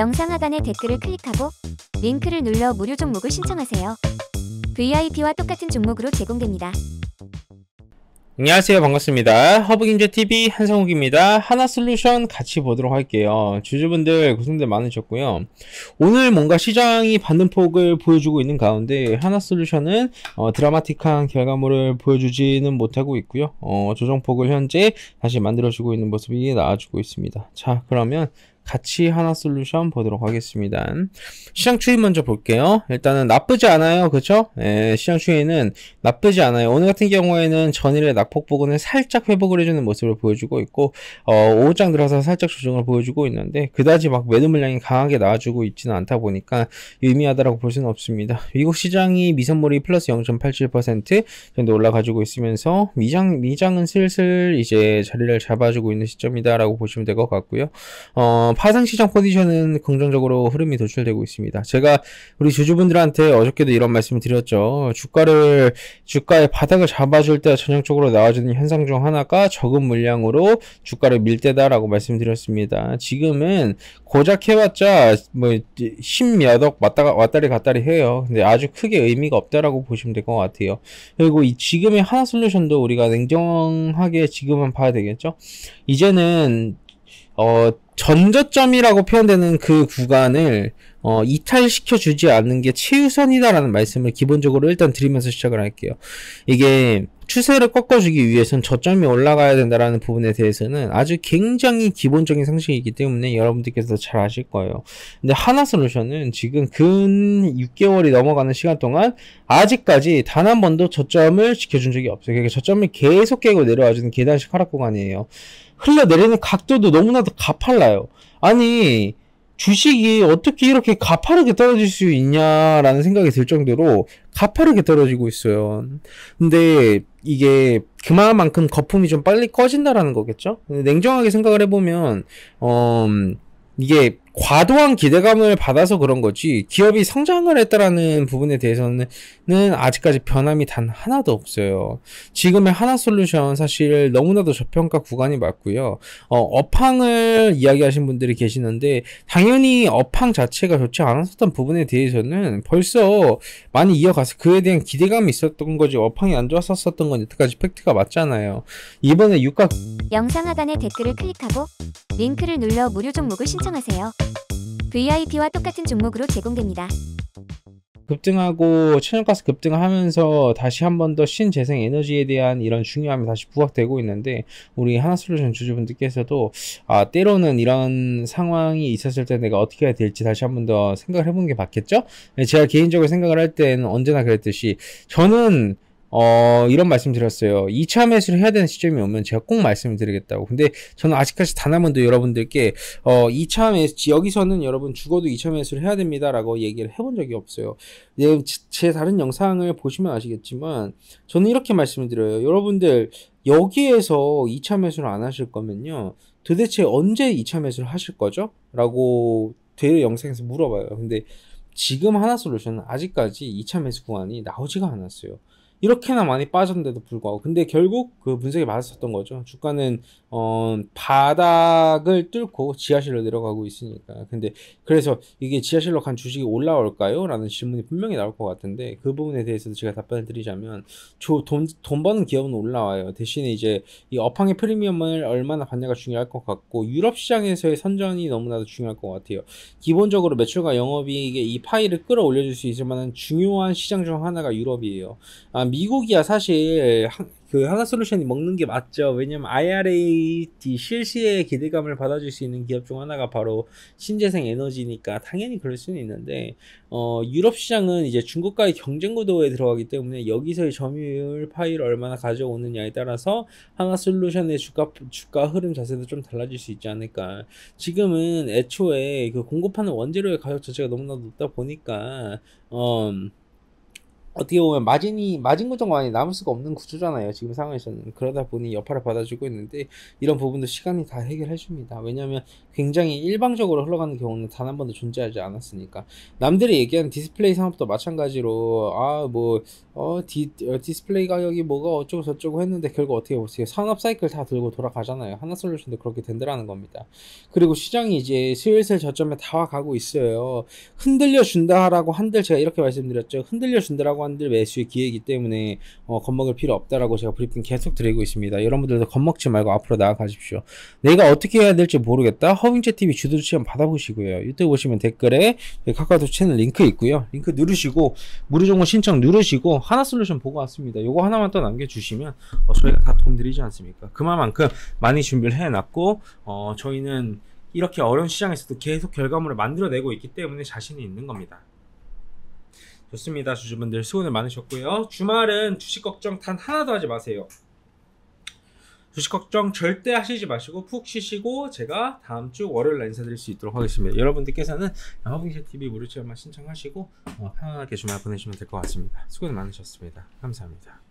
영상 하단의 댓글을 클릭하고 링크를 눌러 무료 종목을 신청하세요. VIP와 똑같은 종목으로 제공됩니다. 안녕하세요 반갑습니다 허브경제TV 한성욱입니다 하나솔루션 같이 보도록 할게요 주주분들 고생들 많으셨고요 오늘 뭔가 시장이 받는 폭을 보여주고 있는 가운데 하나솔루션은 어, 드라마틱한 결과물을 보여주지는 못하고 있고요 어, 조정폭을 현재 다시 만들어주고 있는 모습이 나와주고 있습니다 자 그러면 같이 하나 솔루션 보도록 하겠습니다. 시장 추이 먼저 볼게요. 일단은 나쁘지 않아요. 그쵸? 예, 시장 추이는 나쁘지 않아요. 오늘 같은 경우에는 전일의 낙폭 부근을 살짝 회복을 해주는 모습을 보여주고 있고 어, 오장 들어서 살짝 조정을 보여주고 있는데 그다지 막 매도 물량이 강하게 나와주고 있지는 않다 보니까 의미하다라고 볼 수는 없습니다. 미국 시장이 미선물이 플러스 0.87% 정도 올라가지고 있으면서 미장, 미장은 슬슬 이제 자리를 잡아주고 있는 시점이다라고 보시면 될 것 같고요. 어, 파생시장 컨디션은 긍정적으로 흐름이 도출되고 있습니다. 제가 우리 주주분들한테 어저께도 이런 말씀을 드렸죠. 주가를 주가의 바닥을 잡아줄 때 전형적으로 나와주는 현상 중 하나가 적은 물량으로 주가를 밀 때다라고 말씀드렸습니다. 지금은 고작 해봤자 뭐 10몇억 왔다가 왔다리 갔다리 해요. 근데 아주 크게 의미가 없다라고 보시면 될 것 같아요. 그리고 이 지금의 하나 솔루션도 우리가 냉정하게 지금은 봐야 되겠죠. 이제는 어 전저점이라고 표현되는 그 구간을 어, 이탈시켜 주지 않는 게 최우선이다라는 말씀을 기본적으로 일단 드리면서 시작을 할게요. 이게 추세를 꺾어주기 위해선 저점이 올라가야 된다라는 부분에 대해서는 아주 굉장히 기본적인 상식이기 때문에 여러분들께서 잘 아실 거예요. 근데 하나솔루션은 지금 근 6개월이 넘어가는 시간 동안 아직까지 단 한 번도 저점을 지켜준 적이 없어요. 그러니까 저점을 계속 깨고 내려와주는 계단식 하락 구간이에요. 흘러내리는 각도도 너무나도 가팔라요. 아니, 주식이 어떻게 이렇게 가파르게 떨어질 수 있냐라는 생각이 들 정도로 가파르게 떨어지고 있어요. 근데 이게 그만큼 거품이 좀 빨리 꺼진다라는 거겠죠? 냉정하게 생각을 해보면, 어, 이게 과도한 기대감을 받아서 그런 거지 기업이 성장을 했다라는 부분에 대해서는 아직까지 변함이 단 하나도 없어요. 지금의 하나솔루션 사실 너무나도 저평가 구간이 맞고요. 어, 업황을 이야기하신 분들이 계시는데 당연히 업황 자체가 좋지 않았었던 부분에 대해서는 벌써 많이 이어가서 그에 대한 기대감이 있었던 거지 업황이 안 좋았었던 건 여태까지 팩트가 맞잖아요. 이번에 유가 영상 하단의 댓글을 클릭하고 링크를 눌러 무료 종목을 신청하세요. VIP와 똑같은 종목으로 제공됩니다. 급등하고 천연가스 급등하면서 다시 한 번 더 신재생 에너지에 대한 이런 중요함이 다시 부각되고 있는데 우리 하나솔루션 주주분들께서도 아 때로는 이런 상황이 있었을 때 내가 어떻게 해야 될지 다시 한 번 더 생각을 해보게 맞겠죠? 네, 제가 개인적으로 생각을 할 때는 언제나 그랬듯이 저는 어, 이런 말씀 드렸어요. 2차 매수를 해야 되는 시점이 오면 제가 꼭 말씀을 드리겠다고. 근데 저는 아직까지 단 한 번도 여러분들께, 어, 2차 매수, 여기서는 여러분 죽어도 2차 매수를 해야 됩니다라고 얘기를 해본 적이 없어요. 예, 제 다른 영상을 보시면 아시겠지만, 저는 이렇게 말씀을 드려요. 여러분들, 여기에서 2차 매수를 안 하실 거면요. 도대체 언제 2차 매수를 하실 거죠? 라고 제 영상에서 물어봐요. 근데 지금 하나 솔루션은 아직까지 2차 매수 구간이 나오지가 않았어요. 이렇게나 많이 빠졌는데도 불구하고 근데 결국 그분석이 맞았었던 거죠 주가는 어 바닥을 뚫고 지하실로 내려가고 있으니까 근데 그래서 이게 지하실로 간 주식이 올라올까요? 라는 질문이 분명히 나올 것 같은데 그 부분에 대해서도 제가 답변을 드리자면 돈돈 돈 버는 기업은 올라와요 대신에 이제 이 업황의 프리미엄을 얼마나 받냐가 중요할 것 같고 유럽 시장에서의 선전이 너무나도 중요할 것 같아요 기본적으로 매출과 영업이익의 이파일을 끌어올려줄 수 있을 만한 중요한 시장 중 하나가 유럽이에요 아, 미국이야 사실 그 하나솔루션이 먹는 게 맞죠. 왜냐면 IRAT 실시에 기대감을 받아줄 수 있는 기업 중 하나가 바로 신재생 에너지니까 당연히 그럴 수는 있는데 어, 유럽 시장은 이제 중국과의 경쟁 구도에 들어가기 때문에 여기서의 점유율 파일을 얼마나 가져오느냐에 따라서 하나솔루션의 주가 주가 흐름 자세도 좀 달라질 수 있지 않을까. 지금은 애초에 그 공급하는 원재료의 가격 자체가 너무나 높다 보니까 어. 어떻게 보면 마진이 마진 구조가 많이 남을 수가 없는 구조잖아요 지금 상황에서는 그러다 보니 여파를 받아주고 있는데 이런 부분도 시간이 다 해결해 줍니다 왜냐하면 굉장히 일방적으로 흘러가는 경우는 단 한 번도 존재하지 않았으니까 남들이 얘기하는 디스플레이 상업도 마찬가지로 아뭐 어, 디, 어, 디스플레이 가격이 뭐가 어쩌고 저쩌고 했는데 결국 어떻게 보세요 산업 사이클 다 들고 돌아가잖아요 하나 솔루션도 그렇게 된다라는 겁니다 그리고 시장이 이제 슬슬 저점에 다 와가고 있어요 흔들려 준다라고 한들 제가 이렇게 말씀드렸죠 흔들려 준다라고 한 사람들 매수의 기회이기 때문에 어, 겁먹을 필요 없다라고 제가 브리핑 계속 드리고 있습니다. 여러분들도 겁먹지 말고 앞으로 나아가십시오. 내가 어떻게 해야 될지 모르겠다. 허빙제 TV 주도 추천 받아보시고요. 유튜브 보시면 댓글에 그 카카오 채널 링크 있고요. 링크 누르시고 무료 정보 신청 누르시고 하나 솔루션 보고 왔습니다. 요거 하나만 또 남겨주시면 어, 저희가 다 도움 드리지 않습니까? 그만큼 많이 준비를 해놨고 어, 저희는 이렇게 어려운 시장에서도 계속 결과물을 만들어내고 있기 때문에 자신이 있는 겁니다. 좋습니다. 주주분들 수고는 많으셨고요. 주말은 주식 걱정 단 하나도 하지 마세요. 주식 걱정 절대 하시지 마시고 푹 쉬시고 제가 다음 주 월요일 날 인사드릴 수 있도록 하겠습니다. 여러분들께서는 허빙샷 TV 무료 체험만 신청하시고 어, 편안하게 주말 보내시면 될 것 같습니다. 수고는 많으셨습니다. 감사합니다.